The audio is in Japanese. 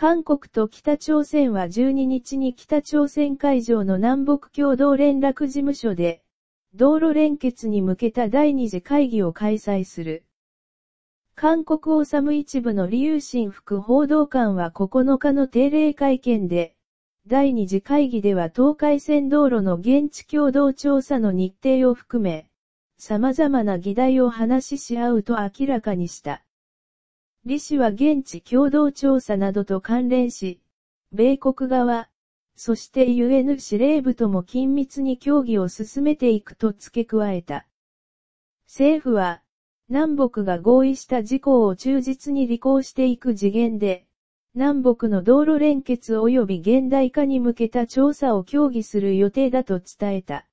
韓国と北朝鮮は12日に北朝鮮海上の南北共同連絡事務所で、道路連結に向けた第二次会議を開催する。韓国サム一部の李由。新副報道官は9日の定例会見で、第二次会議では東海線道路の現地共同調査の日程を含め、様々な議題を話しし合うと明らかにした。李氏は現地共同調査などと関連し、米国側、そして UN 司令部とも緊密に協議を進めていくと付け加えた。政府は、南北が合意した事項を忠実に履行していく次元で、南北の道路連結及び現代化に向けた調査を協議する予定だと伝えた。